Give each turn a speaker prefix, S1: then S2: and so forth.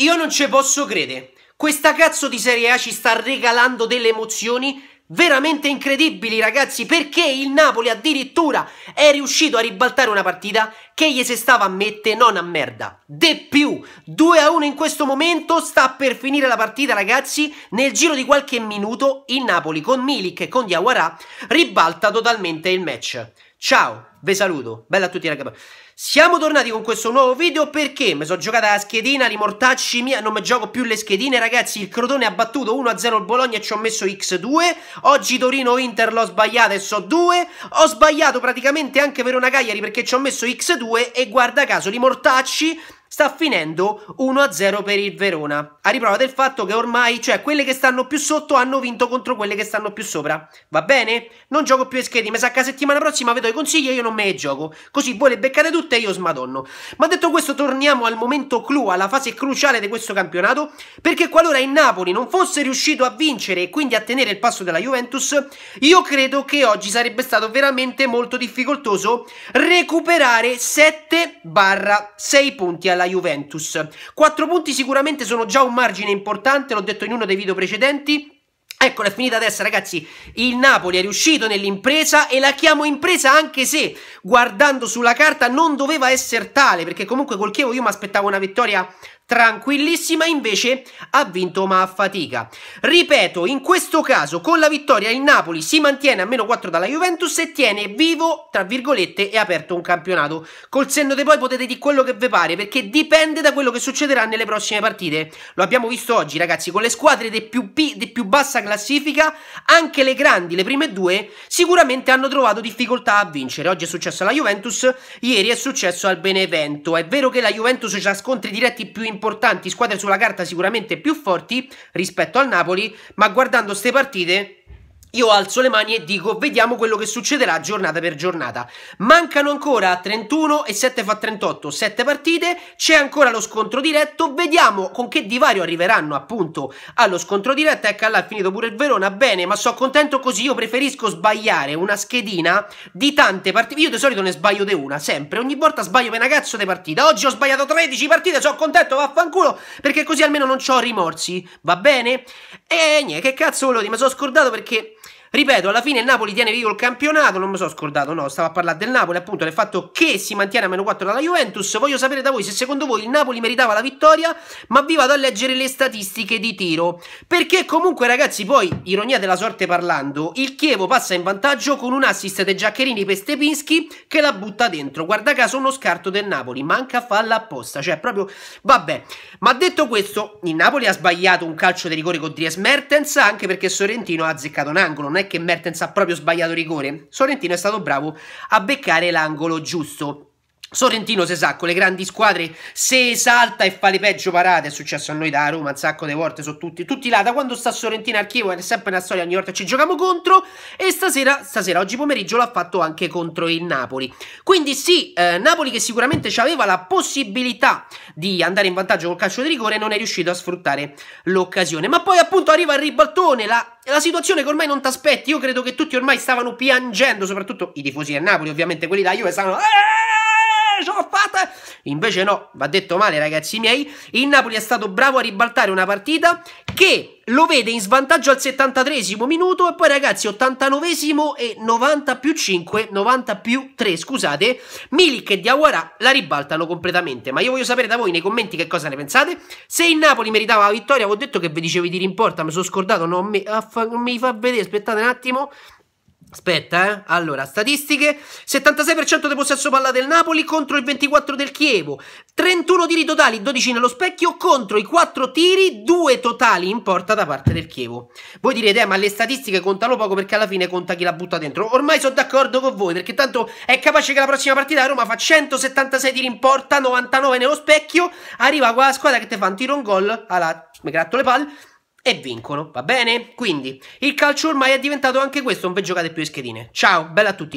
S1: Io non ci posso credere. Questa cazzo di Serie A ci sta regalando delle emozioni veramente incredibili, ragazzi, perché il Napoli addirittura è riuscito a ribaltare una partita che gli si stava a mette non a merda. De più, 2 a 1 in questo momento, sta per finire la partita, ragazzi. Nel giro di qualche minuto il Napoli con Milik e con Diawara ribalta totalmente il match. Ciao, vi saluto. Bella a tutti ragazzi. Siamo tornati con questo nuovo video perché mi sono giocata la schedina, rimortacci mia, non mi gioco più le schedine ragazzi, il Crotone ha battuto 1-0 il Bologna e ci ho messo X2, oggi Torino-Inter l'ho sbagliata e so 2, ho sbagliato praticamente anche Verona-Cagliari perché ci ho messo X2 e guarda caso rimortacci sta finendo 1-0 per il Verona, a riprova del fatto che ormai, cioè, quelle che stanno più sotto hanno vinto contro quelle che stanno più sopra. Va bene? Non gioco più escheti, mi sa che la settimana prossima vedo i consigli e io non me ne gioco. Così voi le beccate tutte e io smadonno. Ma detto questo, torniamo al momento clou, alla fase cruciale di questo campionato, perché qualora il Napoli non fosse riuscito a vincere e quindi a tenere il passo della Juventus, io credo che oggi sarebbe stato veramente molto difficoltoso recuperare 7-6 punti alla alla Juventus. Quattro punti sicuramente sono già un margine importante, l'ho detto in uno dei video precedenti. Eccola, è finita adesso ragazzi, il Napoli è riuscito nell'impresa e la chiamo impresa anche se guardando sulla carta non doveva essere tale perché comunque col Chievo io mi aspettavo una vittoria tranquillissima, invece ha vinto ma a fatica. Ripeto, in questo caso con la vittoria il Napoli si mantiene a meno 4 dalla Juventus e tiene vivo, tra virgolette, e aperto un campionato. Col senno di poi potete dire quello che vi pare, perché dipende da quello che succederà nelle prossime partite. Lo abbiamo visto oggi, ragazzi, con le squadre di più, più, bassa classifica, anche le grandi, le prime due, sicuramente hanno trovato difficoltà a vincere. Oggi è successo alla Juventus, ieri è successo al Benevento. È vero che la Juventus ha scontri diretti più importanti, squadre sulla carta sicuramente più forti rispetto al Napoli, ma guardando queste partite io alzo le mani e dico vediamo quello che succederà giornata per giornata. Mancano ancora 31 e 7 fa 38, 7 partite, c'è ancora lo scontro diretto, vediamo con che divario arriveranno appunto allo scontro diretto. Ecco là, è finito pure il Verona, bene, ma sono contento così, io preferisco sbagliare una schedina di tante partite. Io di solito ne sbaglio di una, sempre, ogni volta sbaglio per una cazzo di partita. Oggi ho sbagliato 13 partite, sono contento, vaffanculo, perché così almeno non ho rimorsi, va bene? E niente, che cazzo volevo dire, mi sono scordato perché... Ripeto, alla fine il Napoli tiene vivo il campionato, non mi sono scordato, no, stavo a parlare del Napoli, appunto, del fatto che si mantiene a meno 4 dalla Juventus. Voglio sapere da voi se secondo voi il Napoli meritava la vittoria, ma vi vado a leggere le statistiche di tiro. Perché comunque, ragazzi, poi, ironia della sorte parlando, il Chievo passa in vantaggio con un assist dei Giaccherini per Stepinski che la butta dentro. Guarda caso uno scarto del Napoli, manca falla apposta, cioè proprio, vabbè. Ma detto questo, il Napoli ha sbagliato un calcio di rigore con Dries Mertens anche perché Sorrentino ha azzeccato un angolo, è che Mertens ha proprio sbagliato rigore. Sorrentino è stato bravo a beccare l'angolo giusto Sorrentino Sesà con le grandi squadre se esalta e fa le peggio parate. È successo a noi da Roma un sacco di volte. Sono tutti, tutti là. Da quando sta Sorrentino archivo, Chievo è sempre una storia. Ogni volta ci giochiamo contro. E stasera, stasera, oggi pomeriggio, l'ha fatto anche contro il Napoli. Quindi, sì, eh, Napoli che sicuramente aveva la possibilità di andare in vantaggio col calcio di rigore, non è riuscito a sfruttare l'occasione. Ma poi, appunto, arriva il ribaltone. La, la situazione che ormai non ti aspetti. Io credo che tutti ormai stavano piangendo, soprattutto i tifosi del Napoli, ovviamente quelli da Juve, stavano. Eh! ce l'ho fatta! Invece no, va detto male ragazzi miei, il Napoli è stato bravo a ribaltare una partita che lo vede in svantaggio al 73 minuto e poi ragazzi 89 e 90 più 5, 90 più 3 scusate, Milik e Diawara la ribaltano completamente, ma io voglio sapere da voi nei commenti che cosa ne pensate, se il Napoli meritava la vittoria, ho detto che vi dicevi di rimporta, mi sono scordato, non mi, non ah, mi fa vedere, aspettate un attimo, Aspetta, eh. Allora, statistiche: 76% di possesso palla del Napoli contro il 24 del Chievo, 31 tiri totali, 12 nello specchio contro i 4 tiri, 2 totali in porta da parte del Chievo. Voi direte, eh, ma le statistiche contano poco perché alla fine conta chi la butta dentro. Ormai sono d'accordo con voi perché tanto è capace che la prossima partita Roma fa 176 tiri in porta, 99 nello specchio, arriva qua la squadra che ti fa un tiro un gol, alla, mi gratto le palle e vincono, va bene? Quindi il calcio ormai è diventato anche questo, non vi giocate più le schedine. Ciao, bella a tutti!